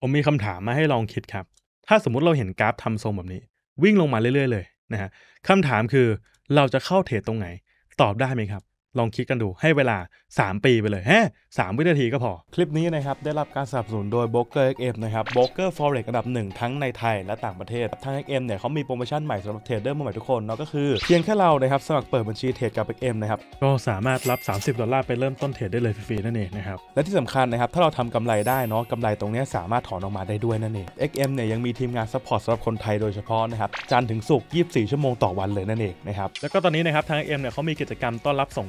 ผมมีคำถามมาให้ลองคิดครับ ถ้าสมมติเราเห็นกราฟทำทรงแบบนี้ วิ่งลงมาเรื่อยๆเลยนะฮะ คำถามคือเราจะเข้าเทรดตรงไหนตอบได้ไหมครับลองคิดกันดูให้เวลา 3 ปีไปเลยแฮะสามวินาทีก็พอ คลิปนี้นะครับ ได้รับการสนับสนุนโดยบเอ็กเอ็มนะครับ b r o k e เ Forex อันดับหนึ่งทั้งในไทยและต่างประเทศทาง x กเนี่ยเขามีโปรโมชั่นใหม่สำหรับเทรดเดอร์มือใหม่ทุกคนเนาะก็คือเพียงแค่เรานะครับ สมัครเปิดบัญชีเทรดกับ x มนะครับ ก็สามารถรับ30ดอลลาร์ไปเริ่มต้นเทรดได้เลยฟรีๆนั่นเองนะครับและที่สำคัญนะครับถ้าเราทำกำไรได้เนาะกำไรตรงนี้สามารถถอนออกมาได้ด้วยนั่นเอง x กเนี่ยยังมีทีมงานซัพพอร์ตสำหรับคนไทยโดยเฉพาะนะครับจันถึงศุกร์24 ชั่วโมงต่อวันเลยนั่นเองนะครับแล้วก็ตอนนี้นะครับทาง x เนี่ยเขามีกิจกรรมต้อนรับสง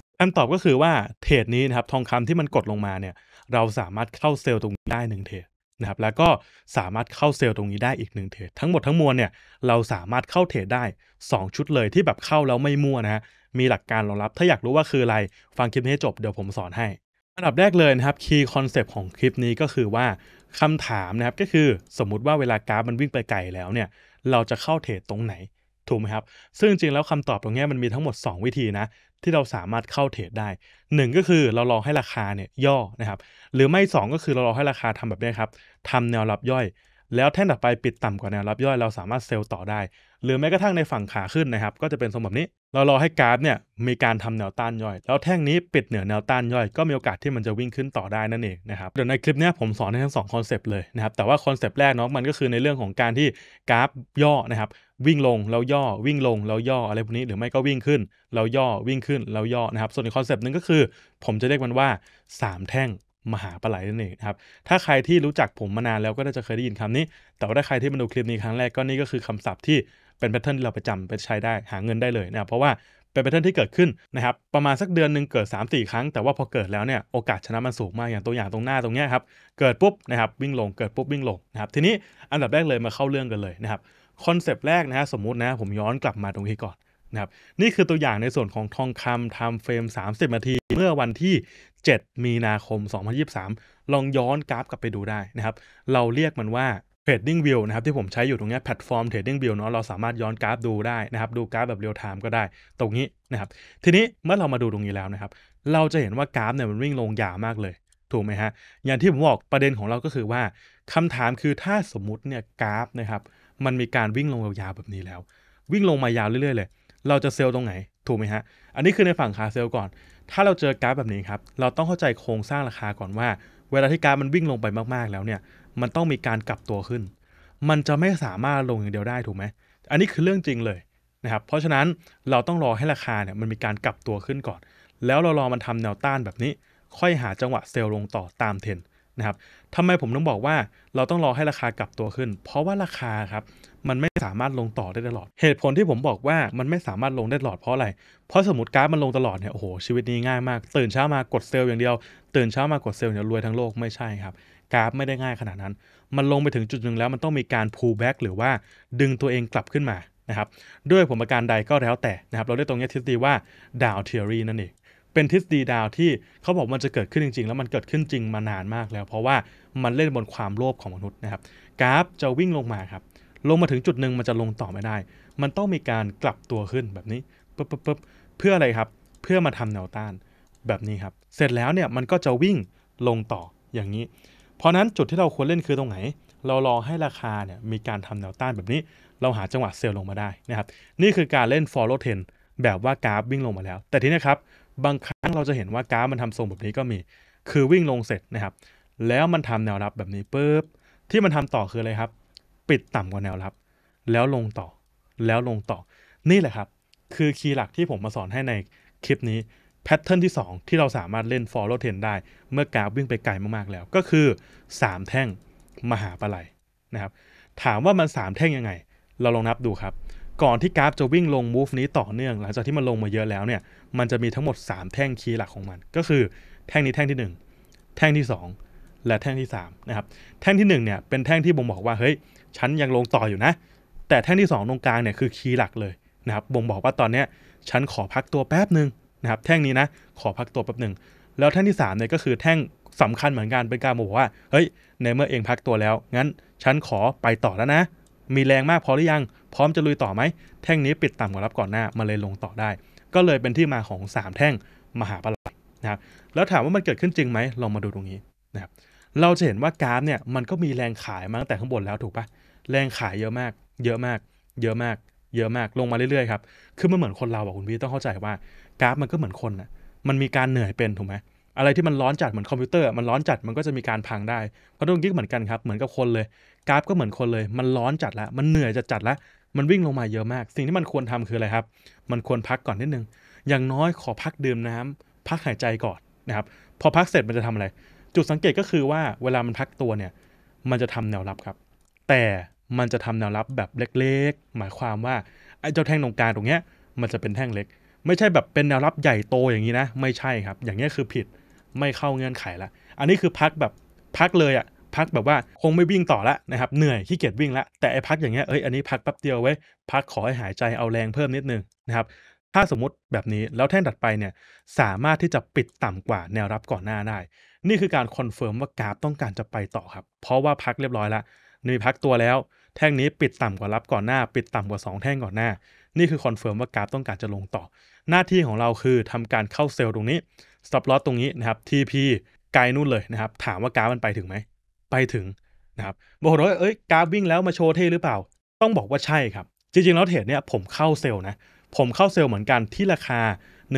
คำตอบก็คือว่าเทรดนี้นะครับทองคำที่มันกดลงมาเนี่ยเราสามารถเข้าเซลล์ตรงนี้ได้1เทรดนะครับแล้วก็สามารถเข้าเซลล์ตรงนี้ได้อีก1เทรดทั้งหมดทั้งมวลเนี่ย เราสามารถเข้าเทรดได้ 2 ชุดเลยที่แบบเข้าแล้วไม่มั่วนะฮะมีหลักการรองรับถ้าอยากรู้ว่าคืออะไรฟังคลิปให้จบเดี๋ยวผมสอนให้อันดับแรกเลยนะครับคีย์คอนเซปต์ของคลิปนี้ก็คือว่า คำถามนะครับก็คือสมมุติว่าเวลากราฟมันวิ่งไปไกลแล้วเนี่ยเราจะเข้าเทรดตรงไหนถูกไหมครับซึ่งจริงแล้วคำตอบตรงนี้มันมีทั้งหมด 2 วิธีนะที่เราสามารถเข้าเทรดได้ 1 ก็คือเรารอให้ราคาเนี่ยย่อนะครับ หรือไม่ 2 ก็คือเรารอให้ราคาทำแบบนี้ครับทำแนวรับย่อย แล้วแท่นต่อไปปิดต่ำกว่าแนวรับย่อยเราสามารถเซลล์ต่อได้หรือแม้กระทั่งในฝั่งขาขึ้นนะครับก็จะเป็นทรงแบบนี้เรารอให้กราฟเนี่ยมีการทำแนวต้านย่อยแล้วแท่งนี้ปิดเหนือแนวต้านย่อยก็มีโอกาสที่มันจะวิ่งขึ้นต่อได้นั่นเองนะครับเดี๋ยวในคลิปนี้ผมสอนให้ทั้งสองคอนเซปต์เลยนะครับ แต่ว่าคอนเซปต์แรกเนาะมันก็คือในเรื่องของการที่กราฟย่อนะครับวิ่งลงแล้วย่อวิ่งลงแล้วย่ออะไรพวกนี้หรือไม่ก็วิ่งขึ้นแล้วย่อวิ่งขึ้นแล้วย่อนะครับส่วนอีกคอนเซปต์หนึ่งก็คือผมจะเรียกมันว่า 3 แท่งมหาปลาไหลนั่นเองครับถ้าใครที่รู้จักผมมานานแล้วก็น่าจะเคยได้ยินคำนี้แต่ว่าถ้าใครที่มาดูคลิปนี้ครั้งแรกก็นี่ก็คือคำศัพท์ที่เป็นแพทเทิร์นที่เราประจำไปใช้ได้หาเงินได้เลยนะครับเพราะว่าเป็นแพทเทิร์นที่เกิดขึ้นนะครับประมาณสักเดือนหนึ่งเกิด3-4 ครั้งแต่ว่าพอเกิดแล้วเนี่ยโอกาสชนะมันสูงมาก อย่างตัวอย่างตรงหน้าตรงนี้ครับเกิดปุ๊บนะครับวิ่งลงเกิดปุ๊บ วิ่งลงนะครับทีนี้อันดับแรกเลยมาเข้าเรื่องกันเลยนะครับคอนเซปต์แรกนะฮะสมมตินะผมย้อนกลับมาตรงนี้ก่อนนะครับนี่คือตัวอย่างในส่วนของทองคำไทม์เฟรม30นาที เมื่อวันที่ 7 มีนาคม 2023 ลองย้อนกราฟกลับไปดูได้นะครับเราเรียกมันว่า Trading View นะครับที่ผมใช้อยู่ตรงนี้แพลตฟอร์ม Trading View เนาะเราสามารถย้อนกราฟดูได้นะครับ ดูกราฟแบบเรียลไทม์ก็ได้ตรงนี้นะครับ ทีนี้เมื่อเรามาดูตรงนี้แล้วนะครับ เราจะเห็นว่ากราฟเนี่ยมันวิ่งลงยาวมากเลย ถูกไหมฮะ อย่างที่ผมบอกประเด็นของเราก็คือว่า คำถามคือถ้าสมมุติเนี่ยกราฟนะครับมันมีการวิ่งลงยาวแบบนี้แล้ว วิ่งลงมายาวเรื่อยๆเลยเราจะเซลล์ตรงไหนถูกไหมฮะอันนี้คือในฝั่งขาเซลล์ก่อน ถ้าเราเจอกราฟแบบนี้ครับเราต้องเข้าใจโครงสร้างราคาก่อนว่า เวลาที่กราฟมันวิ่งลงไปมาก ๆแล้วเนี่ยมันต้องมีการกลับตัวขึ้น มันจะไม่สามารถลงอย่างเดียวได้ถูกไหม อันนี้คือเรื่องจริงเลยนะครับ เพราะฉะนั้นเราต้องรอให้ราคาเนี่ยมันมีการกลับตัวขึ้นก่อน แล้วเรารอมันทำแนวต้านแบบนี้ ค่อยหาจังหวะเซลล์ลงต่อตามเทรนนะครับทำไมผมต้องบอกว่าเราต้องรอให้ราคากลับตัวขึ้น เพราะว่าราคาครับ มันไม่สามารถลงต่อได้ตลอด เหตุผลที่ผมบอกว่ามันไม่สามารถลงได้ตลอดเพราะอะไร เพราะสมมติกราฟมันลงตลอดเนี่ยโอ้โหชีวิตนี้ง่ายมาก ตื่นเช้ามากดเซลล์อย่างเดียว ตื่นเช้ามากดเซลล์เนี่ยรวยทั้งโลกไม่ใช่ครับกราฟไม่ได้ง่ายขนาดนั้น มันลงไปถึงจุดหนึ่งแล้วมันต้องมีการ pull back หรือว่าดึงตัวเองกลับขึ้นมา นะครับ ด้วยผลประการใดก็แล้วแต่นะครับ เราได้ตรงนี้ทฤษฎีว่าดาวเทอรีนั่นเอง เป็นทฤษฎีดาวที่เขาบอกมันจะเกิดขึ้นจริงๆ แล้วมันเกิดขึ้นจริงมานานมากแล้ว เพราะว่ามันเล่นบนความโลภของมนุษย์นะครับ กราฟจะวิ่งลงมาครับ ลงมาถึงจุดหนึ่งมันจะลงต่อไม่ได้ มันต้องมีการกลับตัวขึ้นแบบนี้ป๊บปึ๊บปึ๊บเพื่ออะไรครับ เพื่อมาทำแนวต้านแบบนี้ครับ เสร็จแล้วเนี่ยมันก็จะวิ่งลงต่ออย่างนี้เพราะนั้นจุดที่เราควรเล่นคือตรงไหน เรารอให้ราคาเนี่ยมีการทำแนวต้านแบบนี้ เราหาจังหวะเซลล์ลงมาได้นะครับ นี่คือการเล่น follow trend แบบว่ากราฟวิ่งลงมาแล้ว แต่ทีนี้ครับบางครั้งเราจะเห็นว่ากราฟมันทำทรงแบบนี้ก็มี คือวิ่งลงเสร็จนะครับ แล้วมันทำแนวรับแบบนี้ปุ๊บที่มันทำต่อคืออะไรครับ ปิดต่ำกว่าแนวรับ แล้วลงต่อ แล้วลงต่อ นี่แหละครับ คือคีย์หลักที่ผมมาสอนให้ในคลิปนี้แพทเทิร์นที่ 2 ที่เราสามารถเล่น follow t r e n ได้ เมื่อกราฟวิ่งไปไกลมาก ๆ แล้วก็คือ 3 แท่งมหาปลายนะครับถามว่ามัน 3 แท่งยังไง เราลองนับดูครับ ก่อนที่กราฟจะวิ่งลง move นี้ต่อเนื่อง หลังจากที่มันลงมาเยอะแล้วเนี่ยมันจะมีทั้งหมด 3 แท่งคีย์หลักของมัน ก็คือแท่งนี้แท่งที่ 1 แท่งที่ 2 และแท่งที่3นะครับแท่งที่1เนี่ยเป็นแท่งที่บ่งบอกว่าเฮ้ยฉันยังลงต่ออยู่นะ แต่แท่งที่2ตรงกลางเนี่ยคือคีย์หลักเลยนะครับบ่งบอกว่าตอนเนี้ยฉันขอพักตัวแป๊บหนึ่งนะครับแท่งนี้นะขอพักตัวแป๊บหนึ่งแล้วแท่งที่ 3 เนี่ยก็คือแท่งสำคัญเหมือนกันเป็นการบอกว่าเฮ้ยในเมื่อเองพักตัวแล้วงั้นฉันขอไปต่อแล้วนะ มีแรงมากพอหรือยังพร้อมจะลุยต่อไหม แท่งนี้ปิดต่ำกว่ารับก่อนหน้ามาเลยลงต่อได้ ก็เลยเป็นที่มาของ 3 แท่งมหาปลายนะครับแล้วถามว่ามันเกิดขึ้นจริงไหมลองมาดูตรงนี้นะครับเราจะเห็นว่ากราฟเนี่ยมันก็มีแรงขายมาตั้งแต่ข้างบนแล้วถูกปะแรงขายเยอะมาก เยอะมาก เยอะมาก เยอะมากลงมาเรื่อยๆครับคือมันเหมือนคนเราอะคุณพี่ต้องเข้าใจว่ากราฟมันก็เหมือนคนนะมันมีการเหนื่อยเป็นถูกไหม อะไรที่มันร้อนจัดเหมือนคอมพิวเตอร์ มันร้อนจัด มันก็จะมีการพังได้เพาะตรองยิ่งเหมือนกันครับ เหมือนกับคนเลย กราฟก็เหมือนคนเลย มันร้อนจัดแล้ว มันเหนื่อยจะจัดแล้ว มันวิ่งลงมาเยอะมาก สิ่งที่มันควรทำคืออะไรครับ มันควรพักก่อนนิดนึง อย่างน้อยขอพักดื่มน้ำ พักหายใจก่อนนะครับ พอพักเสร็จมันจะทำอะไร จุดสังเกตก็คือว่า เวลามันพักตัวเนี่ย มันจะทำแนวรับครับ แต่ มันจะทำแนวรับแบบเล็กๆ หมายความว่าไอ้เจ้าแท่งตรงกลางตรงเนี้ย มันจะเป็นแท่งเล็กไม่ใช่แบบเป็นแนวรับใหญ่โตอย่างนี้นะไม่ใช่ครับ อย่างนี้คือผิดไม่เข้าเงื่อนไขละอันนี้คือพักแบบพักเลยอะพักแบบว่าคงไม่วิ่งต่อละนะครับเหนื่อยขี้เกียจวิ่งละแต่ไอพักอย่างเงี้ยเอ้ยอันนี้พักแป๊บเดียวไว้พักขอให้หายใจเอาแรงเพิ่มนิดนึงนะครับถ้าสมมติแบบนี้แล้วแท่งดัดไปเนี่ยสามารถที่จะปิดต่ำกว่าแนวรับก่อนหน้าได้ นี่คือการคอนเฟิร์มว่ากราฟต้องการจะไปต่อครับ เพราะว่าพักเรียบร้อยละนี่พักตัวแล้ว แท่งนี้ปิดต่ำกว่ารับก่อนหน้าปิดต่ำกว่า2แท่งก่อนหน้านี่คือคอนเฟิร์มว่ากราฟต้องการจะลงต่อหน้าที่ของเราคือทำการเข้าเซลล์ตรงนี้สต็อปลอ s ตรงนี้นะครับ TP ไกลนู่นเลยนะครับ ถามว่ากราฟมันไปถึงไหม ไปถึงนะครับบางคนว่าเอ้ยกราฟวิ่งแล้วมาโชว์เท่หรือเปล่า ต้องบอกว่าใช่ครับจริง ๆ แล้วเทรดเนี่ยผมเข้าเซลล์นะ ผมเข้าเซลล์เหมือนกันที่ราคา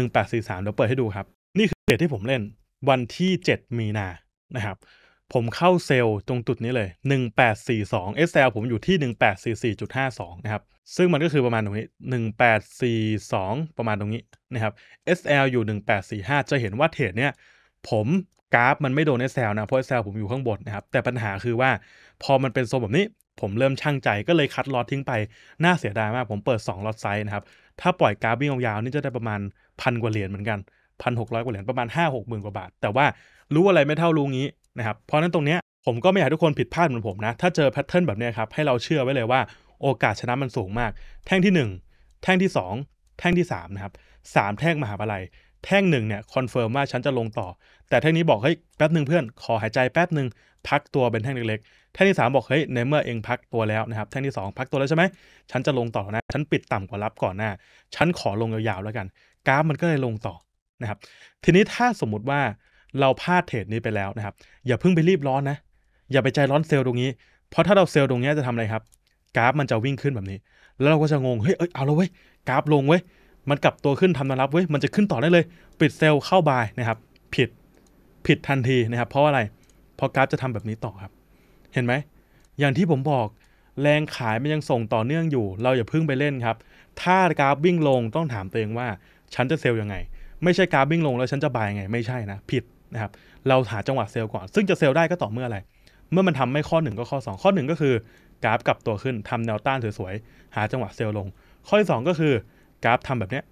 1843 เดี๋ยวเปิดให้ดูครับ นี่คือเทรดที่ผมเล่นวันที่ 7 มีนานะครับผมเข้าเซลล์ตรงจุดนี้เลย 1842 SL ผมอยู่ที่ 1844.52 นะครับ ซึ่งมันก็คือประมาณตรงนี้ 1842 ประมาณตรงนี้นะครับ SL อยู่ 1845 จะเห็นว่าเทรดเนี่ยผมกราฟมันไม่โดน SL นะ เพราะ SL ผมอยู่ข้างบนนะครับ แต่ปัญหาคือว่าพอมันเป็นโซนแบบนี้ผมเริ่มช่างใจก็เลยคัดลอตทิ้งไป น่าเสียดายมาก ผมเปิด 2 ลอตไซส์นะครับ ถ้าปล่อยกราฟวิ่งยาวๆนี่จะได้ประมาณพันกว่าเหรียญเหมือนกันพันหกร้อยกว่าเหรียญประมาณห้าหกหมื่นกว่าบาท แต่ว่ารู้อะไรไม่เท่ารู้งี้นะครับ เพราะนั้นตรงเนี้ยผมก็ไม่อยากทุกคนผิดพลาดเหมือนผมนะ ถ้าเจอแพทเทิร์นแบบนี้ครับ ให้เราเชื่อไว้เลยว่าโอกาสชนะมันสูงมาก แท่งที่ 1 แท่งที่ 2 แท่งที่ 3 นะครับสามแท่งมหาวิทยาลัยแท่งหนึ่งเนี่ยคอนเฟิร์มว่าฉันจะลงต่อ แต่แท่งนี้บอกเฮ้ยแป๊บหนึ่งเพื่อน ขอหายใจแป๊บหนึ่ง พักตัวเป็นแท่งเล็กๆ แท่งที่3บอกเฮ้ยในเมื่อเองพักตัวแล้วนะครับ แท่งที่2พักตัวแล้วใช่ไหม ฉันจะลงต่อนะฉันปิดต่ำกว่ารับก่อนหน้าฉันขอลงยาวๆแล้วกันกราฟมันก็เลยลงต่อนะครับทีนี้ถ้าสมมุติว่าเราพลาดเทรดนี้ไปแล้วนะครับ อย่าเพิ่งไปรีบร้อนนะ อย่าไปใจร้อนเซลล์ตรงนี้ เพราะถ้าเราเซลล์ตรงนี้จะทำอะไรครับกราฟมันจะวิ่งขึ้นแบบนี้ แล้วเราก็จะงง เฮ้ยเอ้ยเอาละเว้ยกราฟลงเว้ยมันกลับตัวขึ้นทำนารับเว้ยมันจะขึ้นต่อได้เลย ปิดเซลล์เข้าบายนะครับ ผิดผิดทันทีนะครับเพราะอะไรเพราะกราฟจะทำแบบนี้ต่อครับ เห็นไหมอย่างที่ผมบอกแรงขายมันยังส่งต่อเนื่องอยู่ เราอย่าเพิ่งไปเล่นครับ ถ้ากราฟวิ่งลงต้องถามตัวเองว่าฉันจะเซลล์ยังไง ไม่ใช่กราฟวิ่งลงแล้วฉันจะบายยังไง ไม่ใช่นะผิดนะครับเราหาจังหวะเซลล์ก่อน ซึ่งจะเซลล์ได้ก็ต่อเมื่ออะไร เมื่อมันทำไม่ข้อ 1 ก็ข้อ 2 ข้อ1ก็คือกราฟกลับตัวขึ้นทำแนวต้านสวยๆ หาจังหวะเซลล์ลง ข้อที่2ก็คือกราฟทำแบบเนี้ย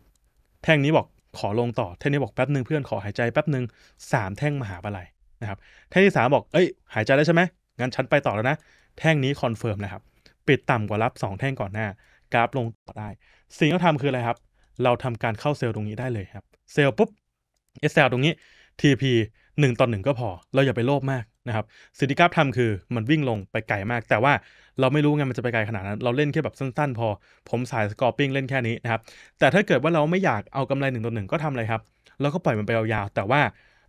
แท่งนี้บอกขอลงต่อแท่งนี้บอกแป๊บหนึ่งเพื่อนขอหายใจแป๊บหนึ่ง3 แท่งมหาอะไรนะครับ แท่งที่3บอก เอ้ยหายใจได้ใช่ไหมงั้นฉันไปต่อแล้วนะ แท่งนี้คอนเฟิร์มนะครับ ปิดต่ำกว่ารับ 2 แท่งก่อนหน้า กราฟลงต่อได้ สิ่งที่เราทำคืออะไรครับ เราทำการเข้าเซลล์ตรงนี้ได้เลยครับ เซลล์ปุ๊บเอสเซลตรงนี้ TP 1ต่อหนึ่งก็พอเราอย่าไปโลภมากนะครับสิ่งที่กราฟทำคือมันวิ่งลงไปไกลมาก แต่ว่าเราไม่รู้ไงมันจะไปไกลขนาดนั้นเราเล่นแค่แบบสั้นๆ พอผมสายสกอร์ปิ้งเล่นแค่นี้นะครับ แต่ถ้าเกิดว่าเราไม่อยากเอากำไรหนึ่งต่อหนึ่งก็ทำอะไรครับ เราก็ปล่อยมันไปยาวๆแต่ว่า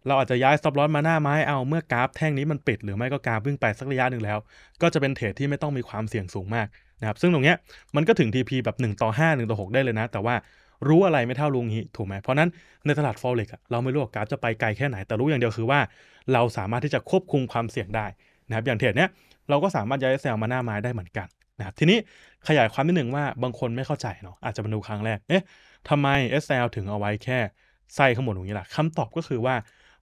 เราอาจจะย้ายซับล้อนมาหน้าไม้เอาเมื่อกราฟแท่งนี้มันปิดหรือไม่ก็กราฟวิ่งไปสักระยะหนึ่งแล้วก็จะเป็นเทรดที่ไม่ต้องมีความเสี่ยงสูงมากนะครับซึ่งตรงเนี้ยมันก็ถึง TP แบบ1ต่อ5 1ต่อ6ได้เลยนะ แต่ว่ารู้อะไรไม่เท่าลุงฮิถูกไหม เพราะนั้นในตลาดฟอเร็กเราไม่รู้ว่ากราฟจะไปไกลแค่ไหนแต่รู้อย่างเดียวคือว่าเราสามารถที่จะควบคุมความเสี่ยงได้นะครับอย่างเทรดเนี้ยเราก็สามารถย้ายเซลล์มาหน้าไม้ได้เหมือนกันนะครับทีนี้ขยายความนิดหนึ่งว่าบางคนไม่เข้าใจเนาะอาจจะมาดูครั้งแรกเอ๊ะทำไม SL ถึงเอาไว้แค่ไส้ขมวดอย่างนี้ล่ะคำตอบก็คือว่า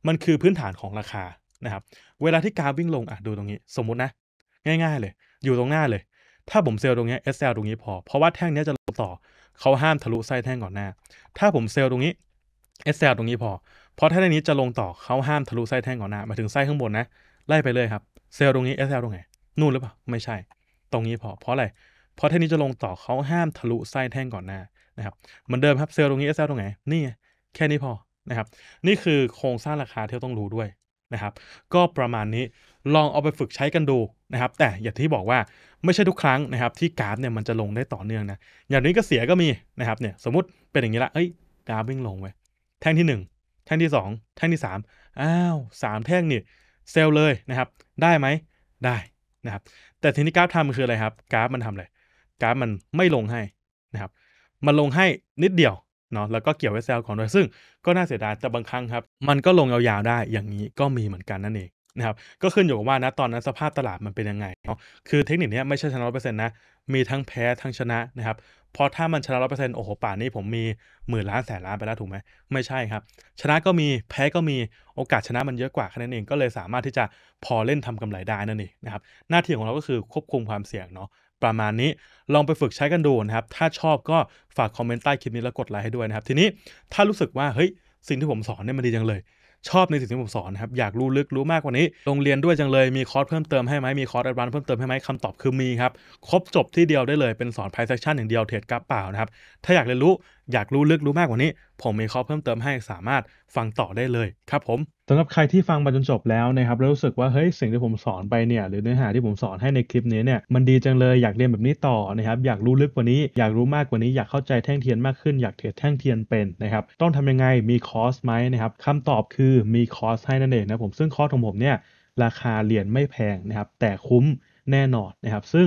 มันคือพื้นฐานของราคานะครับเวลาที่กราฟวิ่งลงอ่ะดูตรงนี้ สมมตินะง่าย ๆเลยอยู่ตรงหน้าเลยถ้าผมเซลล์ตรงนี้ SL ตรงนี้พอเพราะว่าแท่งนี้จะลงต่อเขาห้ามทะลุไส้แท่งก่อนหน้า ถ้าผมเซลล์ตรงนี้เซลตรงนี้พอ เพราะถ้าในนี้จะลงต่อ เขาห้ามทะลุไส้แท่งก่อนหน้า มาถึงไส้ข้างบนนะ ไล่ไปเลยครับ เซลล์ตรงนี้เซลตรงไหน นู่นหรือเปล่า ไม่ใช่ ตรงนี้พอ เพราะอะไรเพราะถ้านี้จะลงต่อ เขาห้ามทะลุไส้แท่งก่อนหน้านะครับเหมือนเดิมครับ เซลล์ตรงนี้เซลตรงไหน นี่แค่นี้พอนะครับ นี่คือโครงสร้างราคาที่ต้องรู้ด้วยนะครับก็ประมาณนี้ลองเอาไปฝึกใช้กันดูนะครับแต่อย่างที่บอกว่าไม่ใช่ทุกครั้งนะครับที่กราฟเนี่ยมันจะลงได้ต่อเนื่องนะอย่างนี้ก็เสียก็มีนะครับเนี่ย สมมติเป็นอย่างนี้ละเอ้ยกราฟวิ่งลงไว้แท่งที่ 1 แท่งที่ 2 แท่งที่3อ้าว3แท่งนี่เซลเลยนะครับได้ไหมได้นะครับ แต่ทีนี้กราฟทำมันคืออะไรครับกราฟมันทำอะไรกราฟมันไม่ลงให้นะครับมันลงให้นิดเดียวเนาะแล้วก็เกี่ยวไว้เซลล์ของด้วยซึ่งก็น่าเสียดายแต่บางครั้งครับ มันก็ลงยาวๆได้อย่างนี้ก็มีเหมือนกันนั่นเองนะครับก็ขึ้นอยู่กับว่านะตอนนั้นสภาพตลาดมันเป็นยังไงเนาะคือเทคนิคนี้ไม่ใช่ชนะร้อยเปอร์เซ็นต์นะมีทั้งแพ้ทั้งชนะนะครับพอถ้ามันชนะร้อยเปอร์เซ็นต์โอ้โหป่านนี้ผมมีหมื่นล้านแสนล้านไปแล้วถูกไหมไม่ใช่ครับชนะก็มีแพ้ก็มีโอกาสชนะมันเยอะกว่าแค่นั้นเองก็เลยสามารถที่จะพอเล่นทำกำไรได้นั่นเองนะครับหน้าที่ของเราก็คือควบคุมความเสี่ยงเนาะประมาณนี้ลองไปฝึกใช้กันดูนะครับถ้าชอบก็ฝากคอมเมนต์ใต้คลิปนี้แล้วกดไลค์ให้ด้วยนะครับทีนี้ถ้ารู้สึกว่าเฮ้ยสิ่งที่ผมสอนเนี่ยมันดีจังเลย ชอบในสิ่งที่ผมสอนนะครับอยากรู้ลึกรู้มากกว่านี้โรงเรียนด้วยจังเลยมีคอร์สเพิ่มเติมให้ไหมมีคอร์สออดวันเพิ่มเติมให้ไหมคำตอบคือมีครับครบจบที่เดียวได้เลยเป็นสอนไพร์เซสชั่นอย่างเดียวเทรดกราฟเปล่านะครับถ้าอยากเรียนรู้อยากรู้ลึกรู้มากกว่านี้ ผมมีข้อเพิ่มเติมให้สามารถฟังต่อได้เลย ครับผมสำหรับใครที่ฟังมาจนจบแล้วนะครับแล้วรู้สึกว่าเฮ้ยสิ่งที่ผมสอนไปเนี่ยหรือเนื้อหาที่ผมสอนให้ในคลิปนี้เนี่ยมันดีจังเลยอยากเรียนแบบนี้ต่อนะครับอยากรู้ลึกกว่านี้ อยากรู้มากกว่านี้ อยากเข้าใจแท่งเทียนมากขึ้นอยากเทรดแท่งเทียนเป็นนะครับต้องทำยังไงมีคอร์สไหมนะครับคำตอบคือมีคอร์สให้นั่นเองนะผมซึ่งคอร์สของผมเนี่ยราคาเรียนไม่แพงนะครับแต่คุ้มแน่นอนนะครับซึ่ง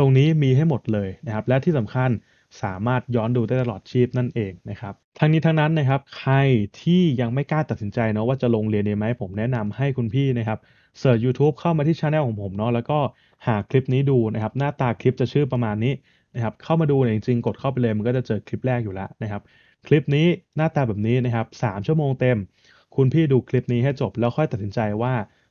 ตรงนี้มีให้หมดเลยนะครับ และที่สำคัญสามารถย้อนดูได้ตลอดชีพนั่นเองนะครับ ทั้งนี้ทั้งนั้นนะครับใครที่ยังไม่กล้าตัดสินใจเนาะว่าจะลงเรียนไหมผมแนะนำให้คุณพี่นะครับเสิร์ช YouTube เข้ามาที่ช anel ของผมเนาะ แล้วก็หาคลิปนี้ดูนะครับหน้าตาคลิปจะชื่อประมาณนี้นะครับ เข้ามาดูเนี่ยจริงๆ กดเข้าไปเลยมันก็จะเจอคลิปแรกอยู่แล้วนะครับคลิปนี้หน้าตาแบบนี้นะครับสามชั่วโมงเต็ม คุณพี่ดูคลิปนี้ให้จบแล้วค่อยตัดสินใจว่า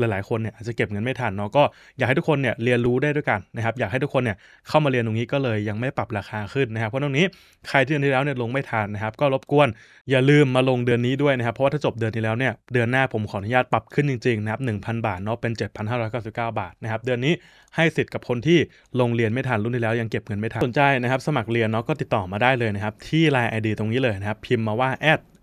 หลายๆคน เนี่ยอาจจะ เก็บเงินไม่ ทัน เนาะ ก็ อยากให้ ทุก คน เนี่ย เรียนรู้ ได้ ด้วยกัน นะครับ อยากให้ ทุก คน เนี่ย เข้ามา เรียน ตรงนี้ ก็เลย ยัง ไม่ ปรับ ราคา ขึ้น นะครับ เพราะ ตรงนี้ ใคร ที่ เดือน ที่แล้ว เนี่ย ลง ไม่ ทัน นะครับ ก็รบกวน อย่าลืม มา ลง เดือนนี้ ด้วย นะครับ เพราะว่า ถ้า จบ เดือนที่แล้ว เนี่ย เดือน หน้า ผม ขออนุญาต ปรับ ขึ้น จริงๆนะครับงพันบาท เนาะ เป็น7,599 บาท นะครับ เดือนนี้ให้สิทธิ์กับคนที่ลงเรียนไม่ทันรุ่นที่แล้วยังเก็บเงินไม่ทันสนใจนะครับสมัครเรียนเนาะก็ติดต่อมาได้เลยนะครับที่ไ i n e ID ตรงนี้เลยนะครับพิมพ์มาว่า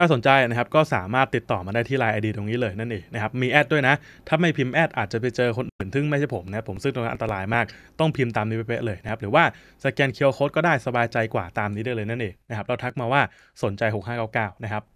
ถ้าสนใจนะครับก็สามารถติดต่อมาได้ที่ไลน์ไอดีตรงนี้เลยนั่นเองนะครับมีแอดด้วยนะ ถ้าไม่พิมพ์แอดอาจจะไปเจอคนอื่นทึ่งไม่ใช่ผมนะผมซึ่งตรงนั้นอันตรายมากต้องพิมพ์ตามนี้ไปเลยนะครับ หรือว่าสแกนเคียร์โค้ดก็ได้สบายใจกว่าตามนี้ได้เลยนั่นเองนะครับ เราทักมาว่าสนใจ 6599 นะครับ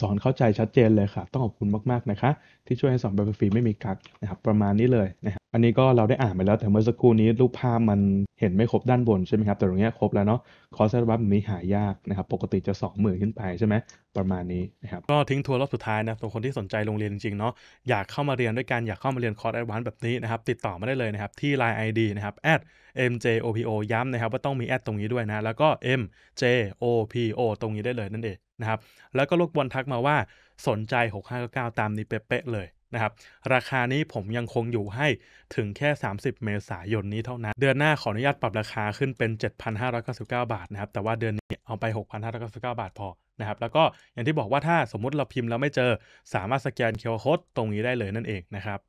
สอนเข้าใจชัดเจนเลยค่ะ ต้องขอบคุณมากๆนะคะที่ช่วยให้สอนแบบฟรีไม่มีกักนะครับประมาณนี้เลยนะครับอันนี้ก็เราได้อ่านไปแล้วแต่เมื่อสักครู่นี้รูปภาพมันเห็นไม่ครบด้านบน ใช่ไหมครับ แต่ตรงนี้ครบแล้วเนาะคอร์สรับแบบนี้หายากนะครับปกติจะ2มื่นขึ้นไปใช่ไหมประมาณนี้นะครับก็ทิ้งทัวร์รอบสุดท้ายนะสำหรับคนที่สนใจโรงเรียนจริงๆเนาะอยากเข้ามาเรียนด้วยกันอยากเข้ามาเรียนคอร์สแอดวานแบบนี้นะครับติดต่อมาได้เลยนะครับที่น์ไอ ID นะครับ @mjopo ย้ำนะครับว่าต้องมีแอดตรงนี้ด้วยนะ แล้วก็ mjopo ตรงนี้ได้เลยนั่นเองนะครับแล้วก็ลูกบอลทักมาว่าสนใจ 6599ตามนี้เป๊ะเลยนะครับราคานี้ผมยังคงอยู่ให้ถึงแค่ 30 เมษายนนี้เท่านั้น เดือนหน้าขออนุญาตปรับราคาขึ้นเป็น 7,599บาทนะครับแต่ว่าเดือนนี้เอาไป 6,599บาทพอนะครับแล้วก็อย่างที่บอกว่าถ้าสมมุติเราพิมพ์แล้วไม่เจอสามารถสแกนเคอร์โคดตรงนี้ได้เลยนั่นเองนะครับ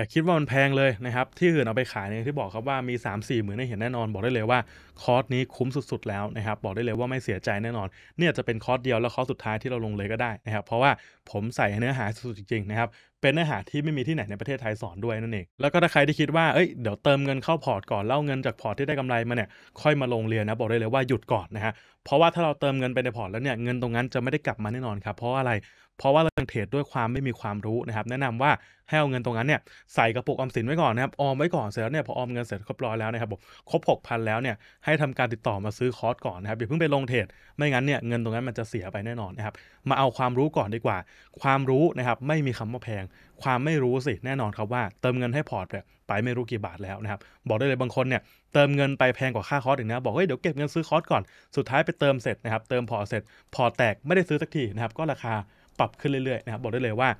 อย่าคิดว่ามันแพงเลยนะครับที่อื่นเอาไปขายเนี่ยที่บอกครับว่ามี3 4หมื่นเห็นแน่นอน บอกได้เลยว่าคอร์สนี้คุ้มสุด ๆแล้วนะครับบอกได้เลยว่าไม่เสียใจแน่นอน เนี่ยจะเป็นคอร์สเดียวแล้วคอร์สสุดท้ายที่เราลงเลยก็ได้นะครับเพราะว่าผมใส่เนื้อหาสุดๆจริงๆนะครับเป็นเนื้อหาที่ไม่มีที่ไหนในประเทศไทยสอนด้วยนั่นเอง แล้วก็ถ้าใครที่คิดว่า เอ้ย เดี๋ยวเติมเงินเข้าพอร์ตก่อน เล่าเงินจากพอร์ตที่ได้กำไรมาเนี่ย ค่อยมาลงเรียนนะ บอกได้เลยว่าหยุดก่อนนะฮะเพราะว่าถ้าเราเติมเงินไปในพอร์ตแล้วเนี่ย เงินตรงนั้นจะไม่ได้กลับมาแน่นอนครับ เพราะอะไร เพราะว่าเราเทรดด้วยความไม่มีความรู้นะครับ แนะนำว่าให้เอาเงินตรงนั้นเนี่ย ใส่กระปุกออมสินไว้ก่อนนะครับ ออมไว้ก่อนเสร็จแล้วเนี่ยพอออมเงินเสร็จครบร้อยแล้วนะครับผม ครบหกพันแล้วเนี่ย ให้ทำการติดต่อมาซื้อคอร์สก่อนนะครับอย่าเพิ่งไปลงเทรดไม่งั้นเนี่ยเงินตรงนั้นมันจะเสียไปแน่นอนนะครับมาเอาความรู้ก่อนดีกว่า ความรู้นะครับไม่มีคำว่าแพงความไม่รู้สิ แน่นอนครับว่า เติมเงินให้พอร์ตเนี่ยไปไม่รู้กี่บาทแล้วนะครับบอกได้เลยบางคนเนี่ยเติมเงินไปแพงกว่าค่าคอร์สอีกนะบอกเฮ้ยเดี๋ยวเก็บเงินซื้อคอร์สก่อนสุดท้ายไปเติมเสร็จนะครับเติมพอร์ตเสร็จ พอร์ตแตกไม่ได้ซื้อสักทีนะครับก็ราคาปรับขึ้นเรื่อยๆนะครับบอกได้เลยว่า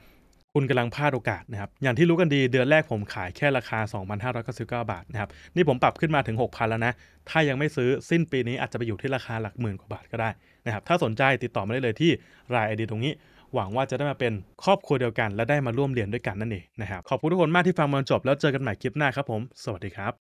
คุณกำลังพลาดโอกาสนะครับอย่างที่รู้กันดีเดือนแรกผมขาย แค่ราคา 2,599บาทนะครับนี่ผมปรับขึ้นมาถึง6,000แล้วนะ ถ้ายังไม่ซื้อสิ้นปีนี้อาจจะไปอยู่ที่ราคาหลักหมื่นกว่าบาทก็ได้นะครับถ้าสนใจติดต่อมาได้เลยที่รายไอเดียตรงนี้หวังว่าจะได้มาเป็นครอบครัวเดียวกันและได้มาร่วมเรียนด้วยกันนั่นเองนะครับ ขอบคุณทุกคนมากที่ฟังมาจบแล้วเจอกันใหม่คลิปหน้าครับผม สวัสดีครับ